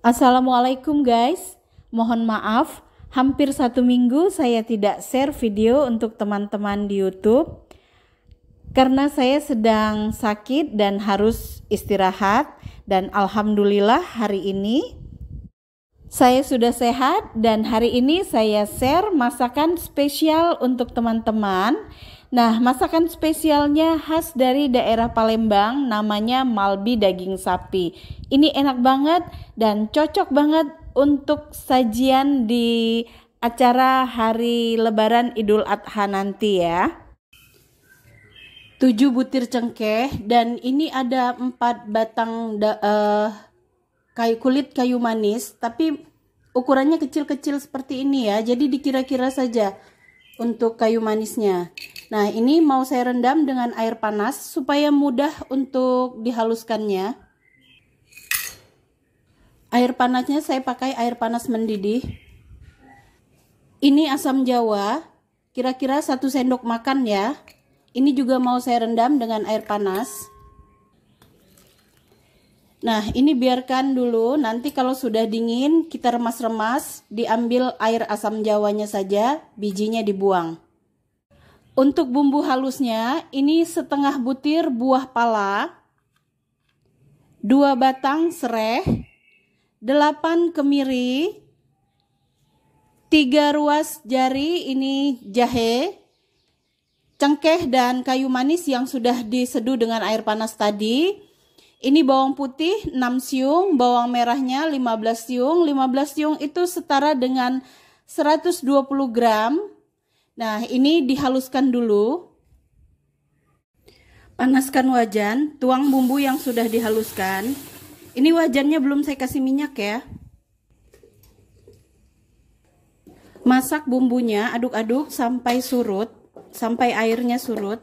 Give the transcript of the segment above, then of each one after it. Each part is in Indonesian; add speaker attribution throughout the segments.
Speaker 1: Assalamualaikum guys, mohon maaf hampir satu minggu saya tidak share video untuk teman-teman di YouTube karena saya sedang sakit dan harus istirahat dan alhamdulillah hari ini saya sudah sehat dan hari ini saya share masakan spesial untuk teman-teman Nah, masakan spesialnya khas dari daerah Palembang namanya malbi daging sapi. Ini enak banget dan cocok banget untuk sajian di acara hari lebaran Idul Adha nanti ya. 7 butir cengkeh dan ini ada 4 batang da, uh, kayu kulit kayu manis tapi ukurannya kecil-kecil seperti ini ya. Jadi dikira-kira saja untuk kayu manisnya. Nah, ini mau saya rendam dengan air panas supaya mudah untuk dihaluskannya. Air panasnya saya pakai air panas mendidih. Ini asam jawa, kira-kira satu sendok makan ya. Ini juga mau saya rendam dengan air panas. Nah, ini biarkan dulu. Nanti kalau sudah dingin, kita remas-remas, diambil air asam jawanya saja, bijinya dibuang. Untuk bumbu halusnya, ini setengah butir buah pala, dua batang sereh, delapan kemiri, tiga ruas jari ini jahe, cengkeh dan kayu manis yang sudah diseduh dengan air panas tadi, ini bawang putih 6 siung, bawang merahnya 15 siung. 15 siung itu setara dengan 120 gram. Nah, ini dihaluskan dulu. Panaskan wajan, tuang bumbu yang sudah dihaluskan. Ini wajannya belum saya kasih minyak ya. Masak bumbunya, aduk-aduk sampai surut, sampai airnya surut.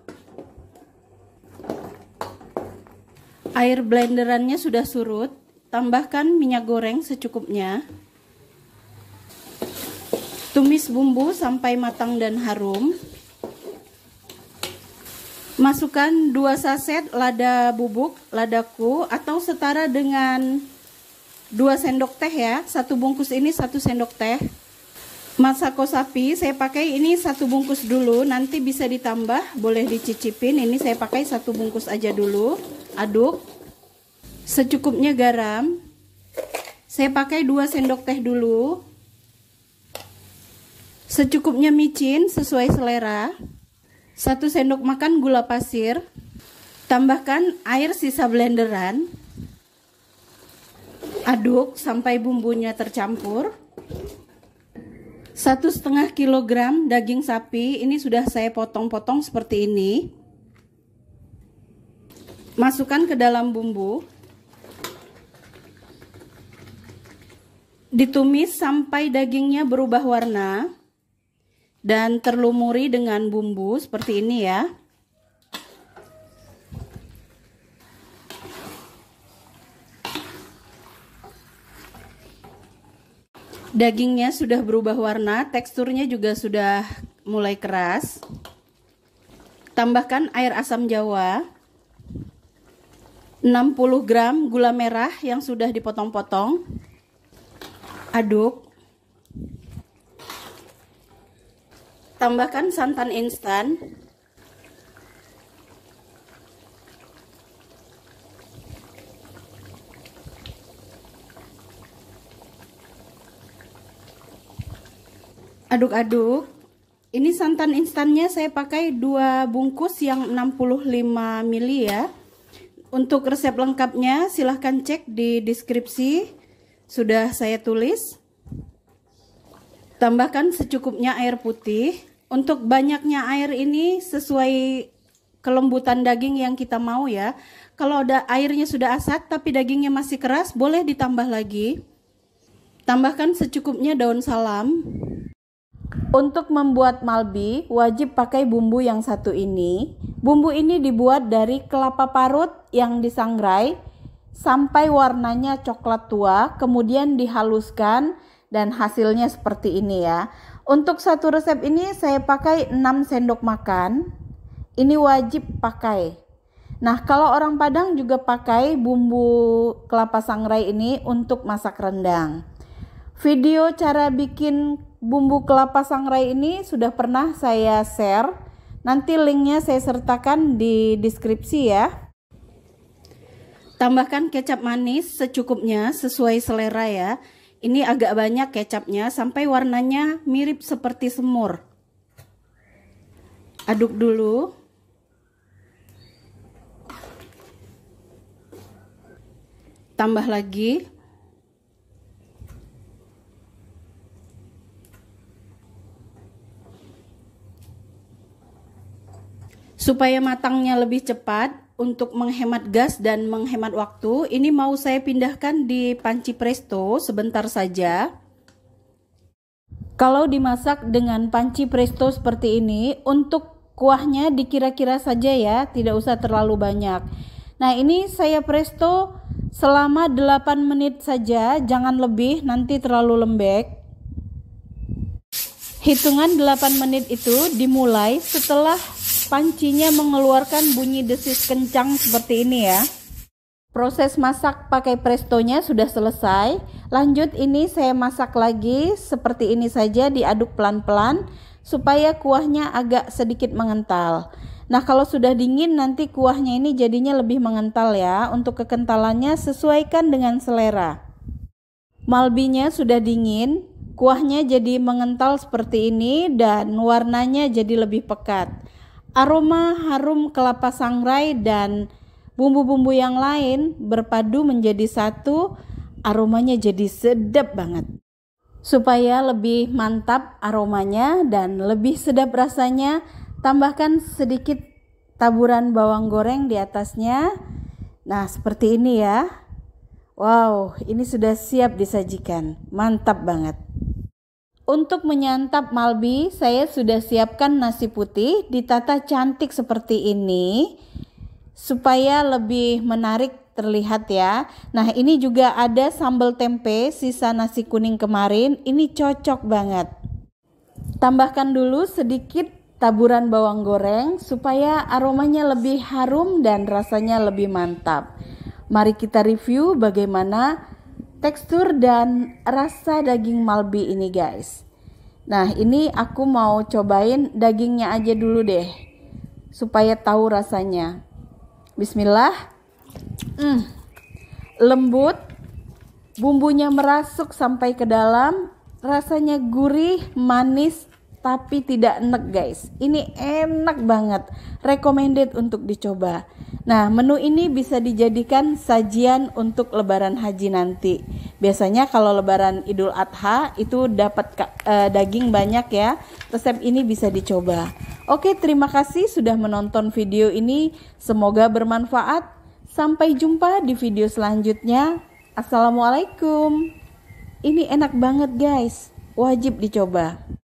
Speaker 1: Air blenderannya sudah surut, tambahkan minyak goreng secukupnya. Tumis bumbu sampai matang dan harum. Masukkan 2 saset lada bubuk, ladaku atau setara dengan 2 sendok teh ya. Satu bungkus ini satu sendok teh. Masako sapi saya pakai ini satu bungkus dulu, nanti bisa ditambah, boleh dicicipin. Ini saya pakai satu bungkus aja dulu aduk secukupnya garam saya pakai 2 sendok teh dulu secukupnya micin sesuai selera 1 sendok makan gula pasir tambahkan air sisa blenderan aduk sampai bumbunya tercampur satu setengah kilogram daging sapi ini sudah saya potong-potong seperti ini masukkan ke dalam bumbu ditumis sampai dagingnya berubah warna dan terlumuri dengan bumbu seperti ini ya dagingnya sudah berubah warna teksturnya juga sudah mulai keras tambahkan air asam jawa 60 gram gula merah yang sudah dipotong-potong aduk tambahkan santan instan aduk-aduk ini santan instannya saya pakai dua bungkus yang 65 ml ya untuk resep lengkapnya silahkan cek di deskripsi sudah saya tulis tambahkan secukupnya air putih untuk banyaknya air ini sesuai kelembutan daging yang kita mau ya kalau ada airnya sudah asat tapi dagingnya masih keras boleh ditambah lagi tambahkan secukupnya daun salam untuk membuat malbi wajib pakai bumbu yang satu ini Bumbu ini dibuat dari kelapa parut yang disangrai sampai warnanya coklat tua, kemudian dihaluskan dan hasilnya seperti ini ya. Untuk satu resep ini saya pakai 6 sendok makan. Ini wajib pakai. Nah, kalau orang Padang juga pakai bumbu kelapa sangrai ini untuk masak rendang. Video cara bikin bumbu kelapa sangrai ini sudah pernah saya share Nanti linknya saya sertakan di deskripsi ya. Tambahkan kecap manis secukupnya sesuai selera ya. Ini agak banyak kecapnya sampai warnanya mirip seperti semur. Aduk dulu. Tambah lagi. supaya matangnya lebih cepat untuk menghemat gas dan menghemat waktu ini mau saya pindahkan di panci presto sebentar saja kalau dimasak dengan panci presto seperti ini untuk kuahnya dikira-kira saja ya tidak usah terlalu banyak nah ini saya presto selama 8 menit saja jangan lebih nanti terlalu lembek hitungan 8 menit itu dimulai setelah Pancinya mengeluarkan bunyi desis kencang seperti ini ya. Proses masak pakai prestonya sudah selesai. Lanjut ini saya masak lagi seperti ini saja diaduk pelan-pelan supaya kuahnya agak sedikit mengental. Nah, kalau sudah dingin nanti kuahnya ini jadinya lebih mengental ya. Untuk kekentalannya sesuaikan dengan selera. Malbinya sudah dingin, kuahnya jadi mengental seperti ini dan warnanya jadi lebih pekat. Aroma harum kelapa sangrai dan bumbu-bumbu yang lain berpadu menjadi satu, aromanya jadi sedap banget. Supaya lebih mantap aromanya dan lebih sedap rasanya, tambahkan sedikit taburan bawang goreng di atasnya. Nah, seperti ini ya. Wow, ini sudah siap disajikan. Mantap banget. Untuk menyantap malbi, saya sudah siapkan nasi putih ditata cantik seperti ini supaya lebih menarik terlihat ya. Nah, ini juga ada sambal tempe sisa nasi kuning kemarin, ini cocok banget. Tambahkan dulu sedikit taburan bawang goreng supaya aromanya lebih harum dan rasanya lebih mantap. Mari kita review bagaimana tekstur dan rasa daging malbi ini guys. Nah ini aku mau cobain dagingnya aja dulu deh supaya tahu rasanya. Bismillah. mm, lembut, bumbunya merasuk sampai ke dalam, rasanya gurih, manis, tapi tidak enak guys. Ini enak banget, recommended untuk dicoba. Nah, menu ini bisa dijadikan sajian untuk lebaran haji nanti. Biasanya kalau lebaran Idul Adha itu dapat eh, daging banyak ya. Resep ini bisa dicoba. Oke, terima kasih sudah menonton video ini. Semoga bermanfaat. Sampai jumpa di video selanjutnya. Assalamualaikum. Ini enak banget guys, wajib dicoba.